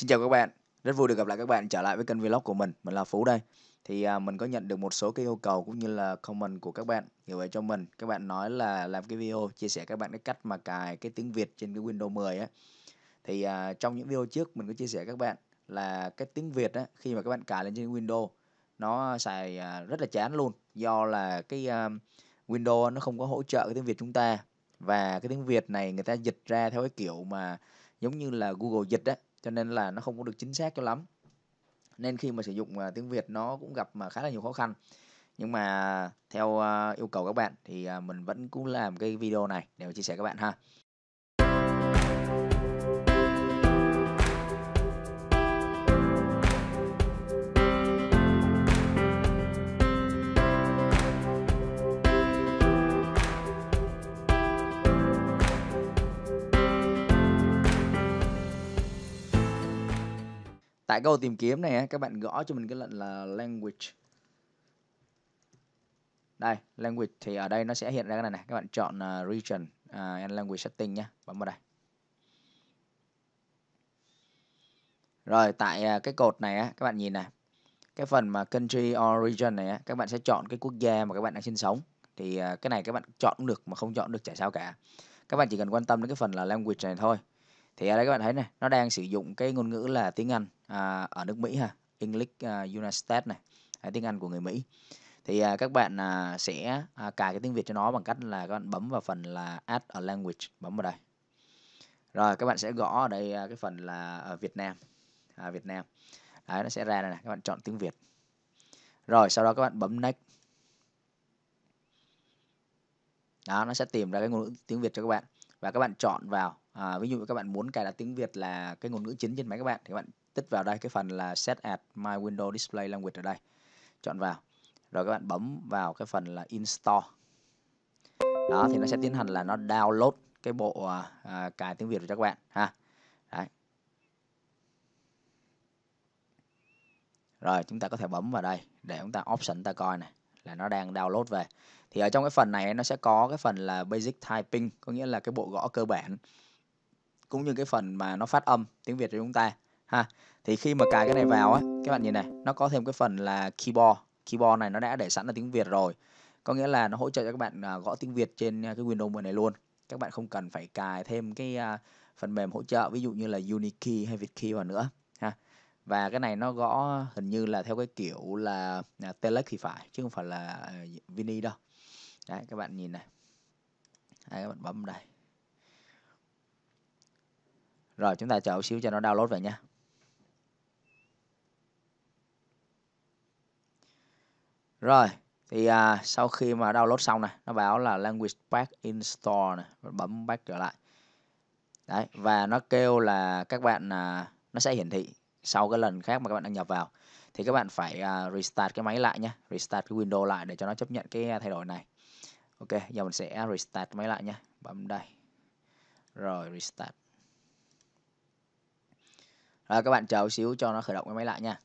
Xin chào các bạn, rất vui được gặp lại các bạn trở lại với kênh vlog của mình, mình là Phú đây. Thì à, mình có nhận được một số cái yêu cầu cũng như là comment của các bạn gửi về cho mình. Các bạn nói là làm cái video chia sẻ các bạn cái cách mà cài cái tiếng Việt trên cái Windows 10 á. Thì à, trong những video trước mình có chia sẻ các bạn là cái tiếng Việt á khi mà các bạn cài lên trên Windows nó xài à, rất là chán luôn do là cái à, Windows nó không có hỗ trợ cái tiếng Việt chúng ta và cái tiếng Việt này người ta dịch ra theo cái kiểu mà giống như là Google dịch á cho nên là nó không có được chính xác cho lắm nên khi mà sử dụng à, tiếng Việt nó cũng gặp mà khá là nhiều khó khăn nhưng mà theo à, yêu cầu các bạn thì à, mình vẫn cũng làm cái video này để chia sẻ các bạn ha tại câu tìm kiếm này các bạn gõ cho mình cái lệnh là language đây language thì ở đây nó sẽ hiện ra cái này này các bạn chọn uh, region uh, and language setting nhé bấm vào đây rồi tại uh, cái cột này á các bạn nhìn này cái phần mà country or region này á các bạn sẽ chọn cái quốc gia mà các bạn đang sinh sống thì uh, cái này các bạn chọn được mà không chọn được chả sao cả các bạn chỉ cần quan tâm đến cái phần là language này thôi thì ở đây các bạn thấy này nó đang sử dụng cái ngôn ngữ là tiếng Anh à, ở nước Mỹ ha English à, United States này à, tiếng Anh của người Mỹ thì à, các bạn à, sẽ à, cài cái tiếng Việt cho nó bằng cách là các bạn bấm vào phần là add a language bấm vào đây rồi các bạn sẽ gõ ở đây à, cái phần là ở à, Việt Nam à, Việt Nam Đấy, nó sẽ ra này, này các bạn chọn tiếng Việt rồi sau đó các bạn bấm next đó nó sẽ tìm ra cái ngôn ngữ tiếng Việt cho các bạn và các bạn chọn vào à, ví dụ các bạn muốn cài đặt tiếng Việt là cái ngôn ngữ chính trên máy các bạn thì các bạn tích vào đây cái phần là set at my window display language ở đây chọn vào rồi các bạn bấm vào cái phần là install đó thì nó sẽ tiến hành là nó download cái bộ à, à cài tiếng Việt của các bạn ha Đấy. rồi chúng ta có thể bấm vào đây để chúng ta option ta coi này là nó đang download về thì ở trong cái phần này nó sẽ có cái phần là basic typing có nghĩa là cái bộ gõ cơ bản cũng như cái phần mà nó phát âm tiếng Việt cho chúng ta ha thì khi mà cài cái này vào á các bạn nhìn này nó có thêm cái phần là keyboard keyboard này nó đã để sẵn là tiếng Việt rồi có nghĩa là nó hỗ trợ cho các bạn à, gõ tiếng Việt trên à, cái Windows 10 này luôn các bạn không cần phải cài thêm cái à, phần mềm hỗ trợ ví dụ như là Unikey hay Việt Key vào nữa và cái này nó gõ hình như là theo cái kiểu là à, telex thì phải chứ không phải là à, vini đâu đấy các bạn nhìn này đấy, các bạn bấm đây rồi chúng ta chờ xíu cho nó download về nha Rồi, thì à, sau khi mà download xong này, nó báo là language pack install này, bấm back trở lại. Đấy, và nó kêu là các bạn à, nó sẽ hiển thị sau cái lần khác mà các bạn đăng nhập vào thì các bạn phải uh, restart cái máy lại nhé restart cái window lại để cho nó chấp nhận cái à, thay đổi này ok giờ mình sẽ restart máy lại nhé bấm đây rồi restart rồi các bạn chờ xíu cho nó khởi động cái máy lại nha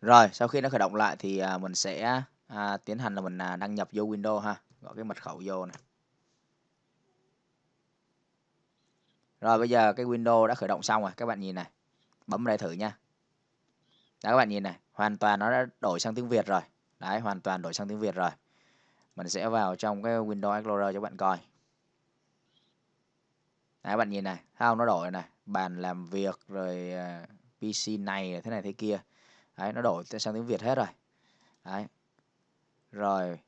rồi sau khi nó khởi động lại thì uh, mình sẽ uh, tiến hành là mình uh, đăng nhập vô Windows ha gõ cái mật khẩu vô này Rồi bây giờ cái Windows đã khởi động xong rồi, các bạn nhìn này. Bấm đây thử nha. Đó các bạn nhìn này, hoàn toàn nó đã đổi sang tiếng Việt rồi. Đấy, hoàn toàn đổi sang tiếng Việt rồi. Mình sẽ vào trong cái Windows Explorer cho bạn coi. Đấy bạn nhìn này, không nó đổi này, bàn làm việc rồi à, PC này thế này thế kia. Đấy nó đổi sang tiếng Việt hết rồi. Đấy. Rồi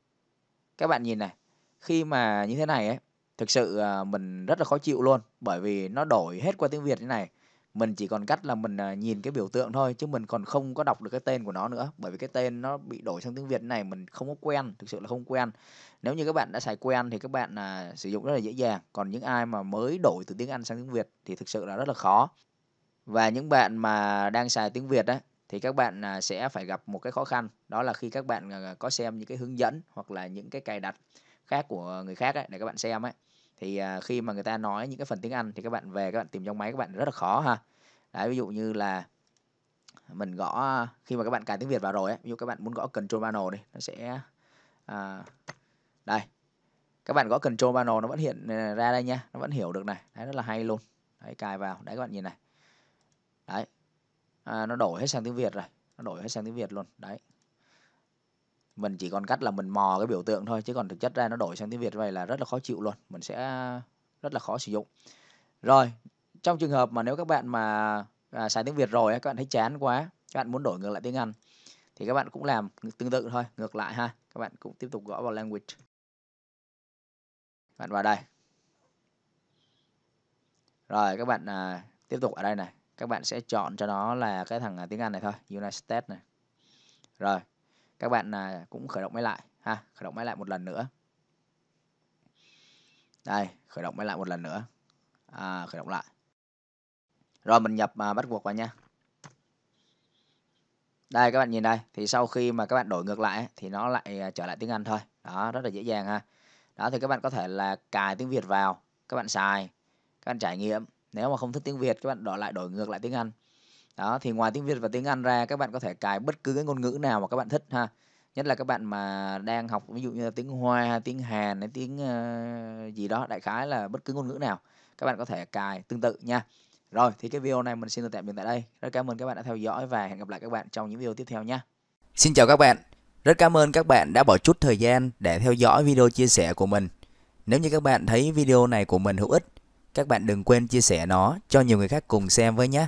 các bạn nhìn này, khi mà như thế này ấy thực sự à, mình rất là khó chịu luôn bởi vì nó đổi hết qua tiếng Việt như này mình chỉ còn cách là mình à, nhìn cái biểu tượng thôi chứ mình còn không có đọc được cái tên của nó nữa bởi vì cái tên nó bị đổi sang tiếng Việt này mình không có quen thực sự là không quen nếu như các bạn đã xài quen thì các bạn à, sử dụng rất là dễ dàng còn những ai mà mới đổi từ tiếng Anh sang tiếng Việt thì thực sự là rất là khó và những bạn mà đang xài tiếng Việt đấy thì các bạn à, sẽ phải gặp một cái khó khăn đó là khi các bạn có xem những cái hướng dẫn hoặc là những cái cài đặt khác của người khác ấy, để các bạn xem ấy thì à, khi mà người ta nói những cái phần tiếng Anh thì các bạn về các bạn tìm trong máy các bạn rất là khó ha đấy ví dụ như là mình gõ khi mà các bạn cài tiếng Việt vào rồi ấy, ví dụ các bạn muốn gõ control panel đi nó sẽ à, đây các bạn gõ control panel nó vẫn hiện à, ra đây nha nó vẫn hiểu được này đấy rất là hay luôn đấy cài vào đấy các bạn nhìn này đấy à, nó đổi hết sang tiếng Việt rồi nó đổi hết sang tiếng Việt luôn đấy mình chỉ còn cách là mình mò cái biểu tượng thôi chứ còn thực chất ra nó đổi sang tiếng Việt vậy là rất là khó chịu luôn mình sẽ rất là khó sử dụng rồi trong trường hợp mà nếu các bạn mà à, xài tiếng Việt rồi các bạn thấy chán quá các bạn muốn đổi ngược lại tiếng Anh thì các bạn cũng làm tương tự thôi ngược lại ha các bạn cũng tiếp tục gõ vào language bạn vào đây rồi các bạn à, tiếp tục ở đây này các bạn sẽ chọn cho nó là cái thằng à, tiếng Anh này thôi United States này rồi các bạn à, cũng khởi động máy lại ha khởi động máy lại một lần nữa đây khởi động máy lại một lần nữa à, khởi động lại rồi mình nhập à, bắt buộc vào nha đây các bạn nhìn đây thì sau khi mà các bạn đổi ngược lại thì nó lại à, trở lại tiếng Anh thôi đó rất là dễ dàng ha đó thì các bạn có thể là cài tiếng Việt vào các bạn xài các bạn trải nghiệm nếu mà không thích tiếng Việt các bạn đổi lại đổi ngược lại tiếng Anh đó thì ngoài tiếng việt và tiếng anh ra các bạn có thể cài bất cứ cái ngôn ngữ nào mà các bạn thích ha nhất là các bạn mà đang học ví dụ như là tiếng hoa tiếng hàn hay tiếng uh, gì đó đại khái là bất cứ ngôn ngữ nào các bạn có thể cài tương tự nha rồi thì cái video này mình xin được tạm dừng tại đây rất cảm ơn các bạn đã theo dõi và hẹn gặp lại các bạn trong những video tiếp theo nha xin chào các bạn rất cảm ơn các bạn đã bỏ chút thời gian để theo dõi video chia sẻ của mình nếu như các bạn thấy video này của mình hữu ích các bạn đừng quên chia sẻ nó cho nhiều người khác cùng xem với nhé